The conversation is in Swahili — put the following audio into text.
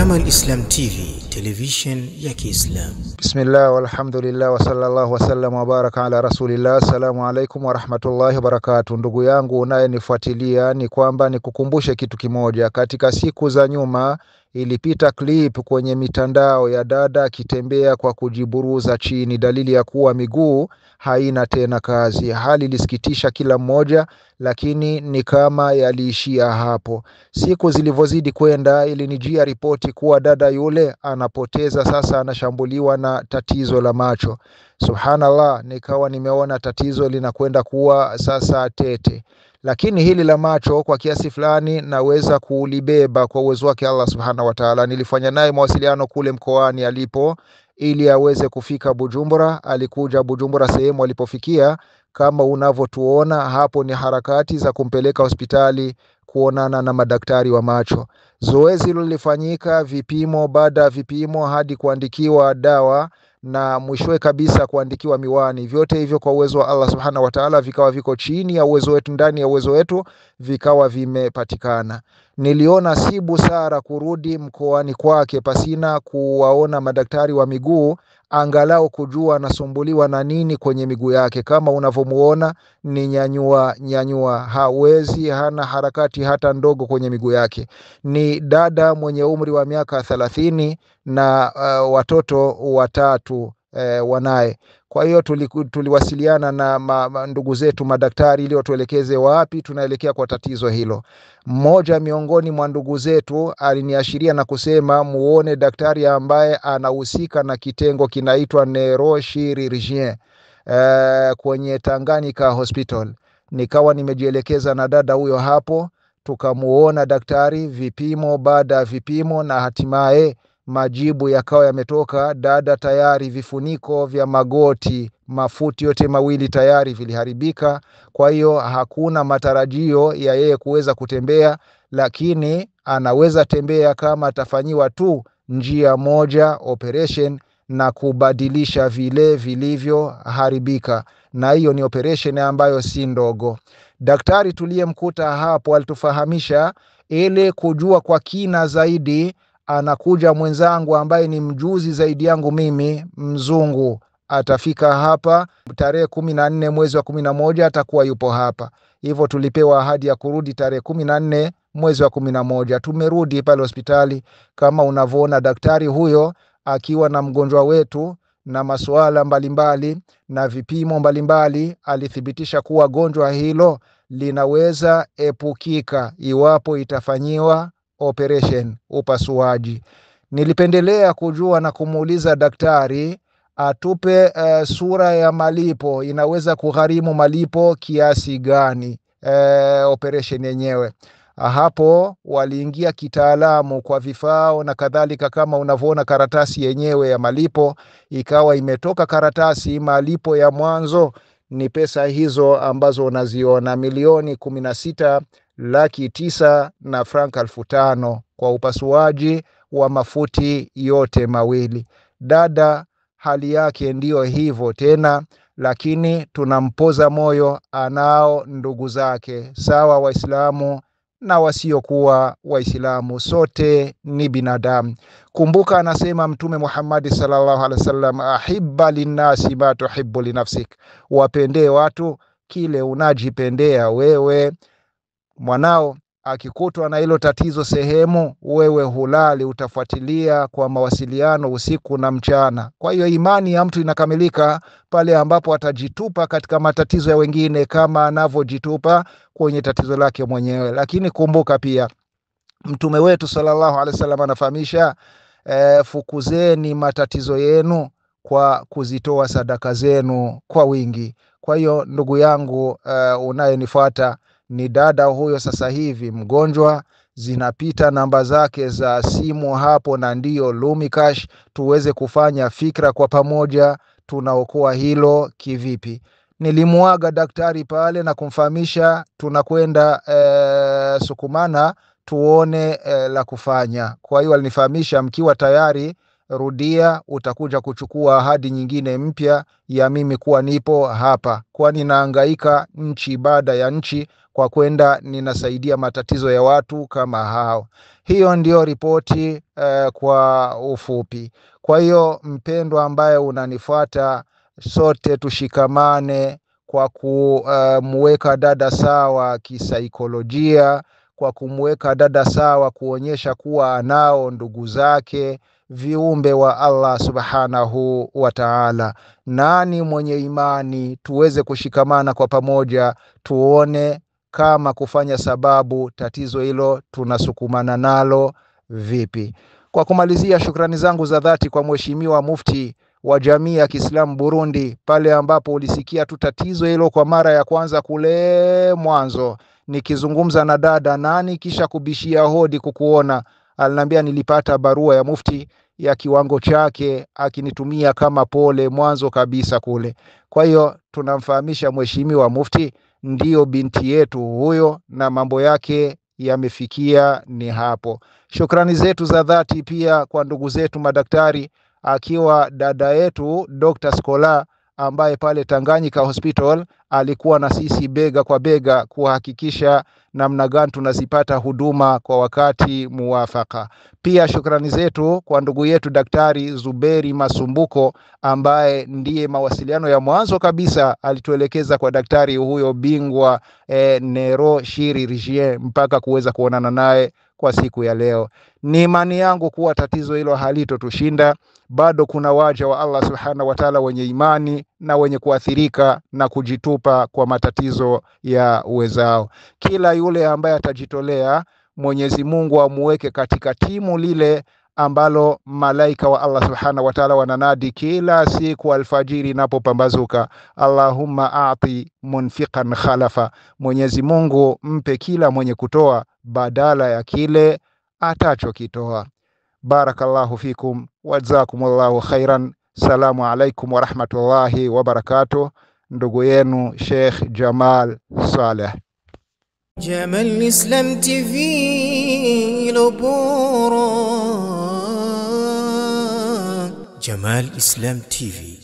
Tazama Islam TV television ya Kiislam. Bismillah walhamdulillah wasallallahu wasallam wabaraka ala rasulillah. Assalamu alaikum warahmatullahi wabarakatu. Ndugu yangu unayenifuatilia, ni kwamba nikukumbushe kitu kimoja. Katika siku za nyuma Ilipita klip kwenye mitandao ya dada akitembea kwa kujiburuza chini, dalili ya kuwa miguu haina tena kazi. Hali ilisikitisha kila mmoja, lakini ni kama yaliishia hapo. Siku zilivyozidi kwenda, ilinijia ripoti kuwa dada yule anapoteza sasa, anashambuliwa na tatizo la macho. Subhanallah, nikawa nimeona tatizo linakwenda kuwa sasa tete lakini hili la macho kwa kiasi fulani naweza kulibeba kwa uwezo wake Allah subhanahu wa ta'ala. Nilifanya naye mawasiliano kule mkoani alipo ili aweze kufika Bujumbura. Alikuja Bujumbura, sehemu alipofikia kama unavyotuona hapo ni harakati za kumpeleka hospitali kuonana na madaktari wa macho. Zoezi hilo lilifanyika vipimo baada ya vipimo hadi kuandikiwa dawa na mwishowe kabisa kuandikiwa miwani. Vyote hivyo kwa uwezo wa Allah subhanahu wa taala vikawa viko chini ya uwezo wetu, ndani ya uwezo wetu vikawa vimepatikana. Niliona si busara kurudi mkoani kwake pasina kuwaona madaktari wa miguu angalau kujua anasumbuliwa na nini kwenye miguu yake. Kama unavyomuona ni nyanyua nyanyua, hawezi, hana harakati hata ndogo kwenye miguu yake. Ni dada mwenye umri wa miaka thelathini na uh, watoto watatu uh, wanaye kwa hiyo tuliwasiliana na ma, ma, ndugu zetu madaktari ili watuelekeze wapi tunaelekea kwa tatizo hilo. Mmoja miongoni mwa ndugu zetu aliniashiria na kusema muone daktari ambaye anahusika na kitengo kinaitwa neurochirurgien eh, kwenye Tanganyika Hospital. Nikawa nimejielekeza na dada huyo hapo, tukamuona daktari, vipimo baada ya vipimo na hatimaye Majibu yakawa yametoka, dada tayari, vifuniko vya magoti, mafuti yote mawili tayari viliharibika. Kwa hiyo hakuna matarajio ya yeye kuweza kutembea, lakini anaweza tembea kama atafanyiwa tu njia moja operation na kubadilisha vile vilivyoharibika, na hiyo ni operation ambayo si ndogo. Daktari tuliyemkuta hapo alitufahamisha, ili kujua kwa kina zaidi anakuja mwenzangu ambaye ni mjuzi zaidi yangu mimi, mzungu atafika hapa tarehe kumi na nne mwezi wa kumi na moja atakuwa yupo hapa. Hivyo tulipewa ahadi ya kurudi tarehe kumi na nne mwezi wa kumi na moja. Tumerudi pale hospitali kama unavyoona, daktari huyo akiwa na mgonjwa wetu na masuala mbalimbali na vipimo mbalimbali, alithibitisha kuwa gonjwa hilo linaweza epukika iwapo itafanyiwa operation, upasuaji. Nilipendelea kujua na kumuuliza daktari atupe ah, uh, eh, sura ya malipo, inaweza kugharimu malipo kiasi gani uh, operation yenyewe. Ah, hapo waliingia kitaalamu kwa vifao na kadhalika, kama unavyoona karatasi yenyewe ya malipo ikawa imetoka karatasi. Malipo ya mwanzo ni pesa hizo ambazo unaziona milioni kumi na sita laki tisa na franka elfu tano kwa upasuaji wa mafuti yote mawili. Dada hali yake ndiyo hivyo tena, lakini tunampoza moyo, anao ndugu zake sawa, Waislamu na wasiokuwa Waislamu, sote ni binadamu. Kumbuka anasema Mtume Muhammadi sallallahu alaihi wasallam, ahibba linnasi ma tuhibbu linafsik, wapendee watu kile unajipendea wewe. Mwanao akikutwa na hilo tatizo sehemu, wewe hulali, utafuatilia kwa mawasiliano usiku na mchana. Kwa hiyo imani ya mtu inakamilika pale ambapo atajitupa katika matatizo ya wengine kama anavyojitupa kwenye tatizo lake mwenyewe. Lakini kumbuka pia Mtume wetu sallallahu alaihi wasallam anafahamisha e, fukuzeni matatizo yenu kwa kuzitoa sadaka zenu kwa wingi. Kwa hiyo ndugu yangu, e, unayenifuata ni dada huyo sasa hivi mgonjwa, zinapita namba zake za simu hapo, na ndio Lumicash, tuweze kufanya fikra kwa pamoja, tunaokoa hilo kivipi? nilimwaga daktari pale na kumfahamisha tunakwenda e, Sukumana tuone e, la kufanya. Kwa hiyo alinifahamisha mkiwa tayari rudia, utakuja kuchukua ahadi nyingine mpya ya mimi kuwa nipo hapa, kwani naangaika nchi baada ya nchi kwa kwenda ninasaidia matatizo ya watu kama hao. Hiyo ndio ripoti eh, kwa ufupi. Kwa hiyo mpendwa ambaye unanifuata, sote tushikamane kwa kumweka eh, dada sawa kisaikolojia, kwa kumweka dada sawa, kuonyesha kuwa anao ndugu zake viumbe wa Allah subhanahu wa ta'ala. Nani mwenye imani, tuweze kushikamana kwa pamoja, tuone kama kufanya sababu tatizo hilo tunasukumana nalo vipi. Kwa kumalizia, shukrani zangu za dhati kwa Mheshimiwa Mufti wa Jamii ya Kiislamu Burundi, pale ambapo ulisikia tu tatizo hilo kwa mara ya kwanza kule mwanzo, nikizungumza na dada nani, kisha kubishia hodi kukuona aliniambia nilipata barua ya mufti ya kiwango chake akinitumia kama pole mwanzo kabisa kule. Kwa hiyo tunamfahamisha mheshimiwa mufti ndio binti yetu huyo, na mambo yake yamefikia ni hapo. Shukrani zetu za dhati pia kwa ndugu zetu madaktari, akiwa dada yetu Dr. scola ambaye pale Tanganyika Hospital alikuwa na sisi bega kwa bega kuhakikisha namna gani tunazipata huduma kwa wakati muwafaka. Pia shukrani zetu kwa ndugu yetu Daktari Zuberi Masumbuko ambaye ndiye mawasiliano ya mwanzo kabisa alituelekeza kwa daktari huyo bingwa e, Nero Shiri Rigie mpaka kuweza kuonana naye kwa siku ya leo. Ni imani yangu kuwa tatizo hilo halitotushinda. Bado kuna waja wa Allah subhanahu wa taala wenye imani na wenye kuathirika na kujitupa kwa matatizo ya uwezao. Kila yule ambaye atajitolea, Mwenyezi Mungu amuweke katika timu lile ambalo malaika wa Allah subhanahu wa ta'ala wananadi kila siku alfajiri inapopambazuka, Allahumma ati munfiqan khalafa, Mwenyezi Mungu mpe kila mwenye kutoa badala ya kile atachokitoa. Barakallahu fikum wajazakumullahu khairan. Salamu alaikum warahmatullahi wabarakatuh. Ndugu yenu Sheikh Jamal Saleh. Jamal Islam TV Lobora. Jamal Islam TV.